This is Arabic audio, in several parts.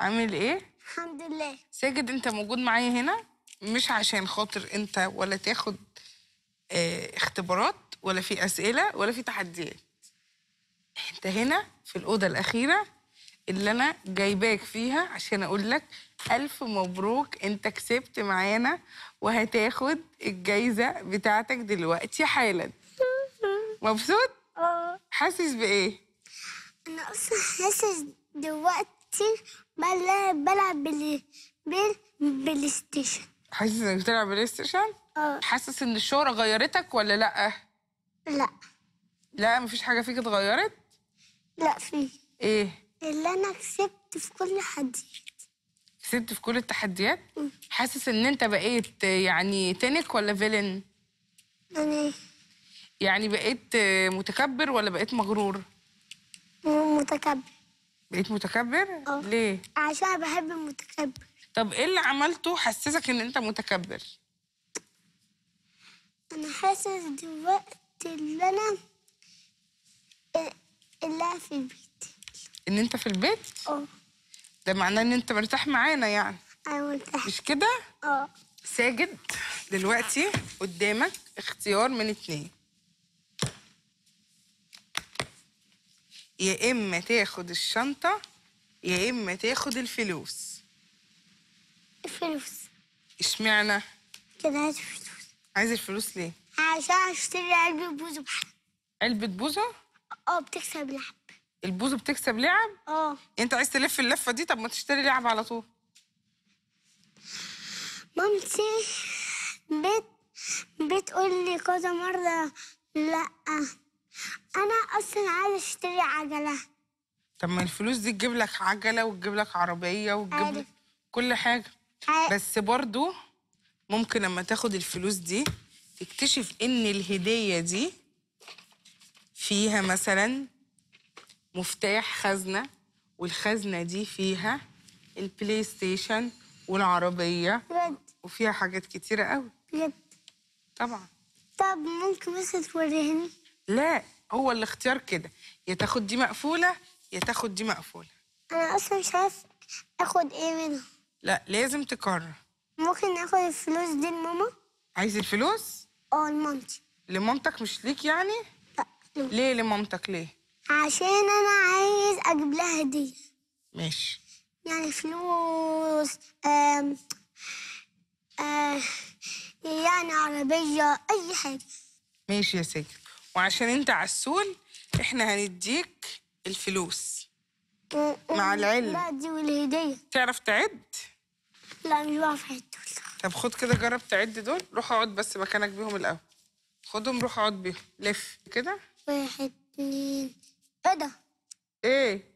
عامل ايه؟ الحمد لله ساجد انت موجود معايا هنا مش عشان خاطر انت ولا تاخد اه اختبارات ولا في اسئله ولا في تحديات انت هنا في الاوضه الاخيره اللي انا جايباك فيها عشان اقول لك الف مبروك انت كسبت معانا وهتاخد الجايزه بتاعتك دلوقتي حالا مبسوط اه حاسس بايه انا اصلا حاسس دلوقتي كتير بلعب بلاي بل بالبلاي ستيشن حاسس انك بتلعب بلاي ستيشن؟ اه حاسس ان الشهرة غيرتك ولا لأ؟ لأ لا مفيش حاجة فيك اتغيرت؟ لأ في ايه؟ اللي انا كسبت في كل التحديات كسبت في كل التحديات؟ حاسس ان انت بقيت يعني تنك ولا فيلن؟ يعني يعني بقيت متكبر ولا بقيت مغرور؟ متكبر بقيت متكبر؟ أوه. ليه؟ عشان بحب المتكبر طب ايه اللي عملته حسسك ان انت متكبر؟ انا حاسس دلوقتي ان انا اللي آه، في البيت ان انت في البيت؟ اه ده معناه ان انت مرتاح معانا يعني انا مرتاح مش كده؟ اه ساجد دلوقتي قدامك اختيار من اتنين يا إما تاخد الشنطة يا إما تاخد الفلوس الفلوس اشمعنى؟ كده عايز الفلوس عايز الفلوس ليه؟ عشان اشتري علبة بوزو بحب علبة بوزو؟ اه بتكسب لعب البوزو بتكسب لعب؟ اه انت عايز تلف اللفة دي طب ما تشتري لعب على طول مامتي بت بتقول لي كذا مرة لأ انا اصلا عايزه اشتري عجله طب ما الفلوس دي تجيب لك عجله وتجيب لك عربيه وتجيب لك كل حاجه عارف. بس برضو ممكن لما تاخد الفلوس دي تكتشف ان الهديه دي فيها مثلا مفتاح خزنه والخزنه دي فيها البلاي ستيشن والعربيه بجد وفيها حاجات كتيره قوي بجد طبعا طب ممكن بس توريهني لا هو الاختيار كده يا تاخد دي مقفوله يا تاخد دي مقفوله انا اصلا مش عارف اخد ايه منها لا لازم تقرر ممكن اخد الفلوس دي لماما عايز الفلوس اه لمامتي لمامتك مش ليك يعني لا ليه لمامتك ليه عشان انا عايز اجيب لها هديه ماشي يعني فلوس آم آم آه، يعني عربيه اي حاجه ماشي يا ساكت وعشان انت عسول احنا هنديك الفلوس مع العلم دي والهديه تعرف تعد؟ لا مش بعرف اعد طب خد كده جرب تعد دول روح اقعد بس مكانك بيهم الاول خدهم روح اقعد بيهم لف كده واحد اتنين ايه ده؟ ايه؟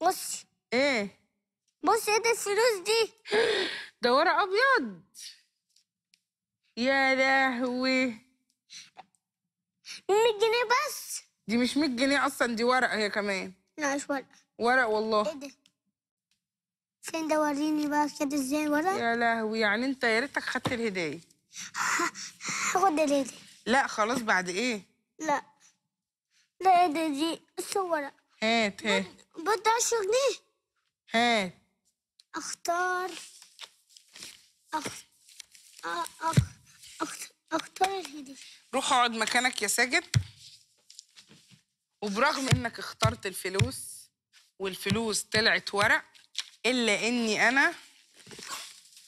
بصي ايه؟ بصي ايه ده الفلوس دي؟ ده ورق ابيض يا لهوي 100 جنيه بس دي مش 100 جنيه اصلا دي ورقه هي كمان لا مش ورقه ورق والله ايه ده فين ده وريني بقى كده ازاي ورق يا لهوي يعني انت يا ريتك خدت الهديه هاخد الهديه لا خلاص بعد ايه لا لا إيه ده دي ورق هات هات بدي 10 جنيه هات اختار اختار اختار اختار الهدية روح اقعد مكانك يا ساجد وبرغم انك اخترت الفلوس والفلوس طلعت ورق الا اني انا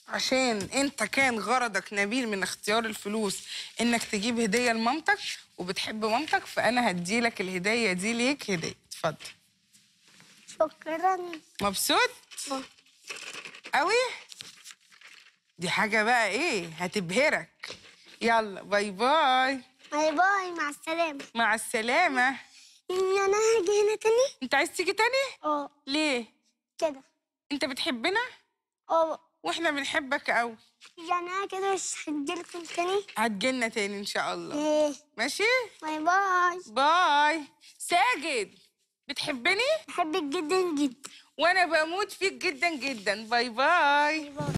عشان انت كان غرضك نبيل من اختيار الفلوس انك تجيب هديه لمامتك وبتحب مامتك فانا هديلك الهديه دي ليك هديه اتفضل شكرا مبسوط اه. قوي دي حاجه بقى ايه هتبهرك يلا باي باي باي باي مع السلامة مع السلامة يعني أنا هاجي هنا تاني؟ أنت عايز تيجي تاني؟ أه ليه؟ كده أنت بتحبنا؟ أه واحنا بنحبك أوي يعني انا كده مش هتجيلكم تاني هتجيلنا تاني ان شاء الله ايه ماشي باي باي باي ساجد بتحبني بحبك جدا جدا وانا بموت فيك جدا جدا باي باي, باي, باي.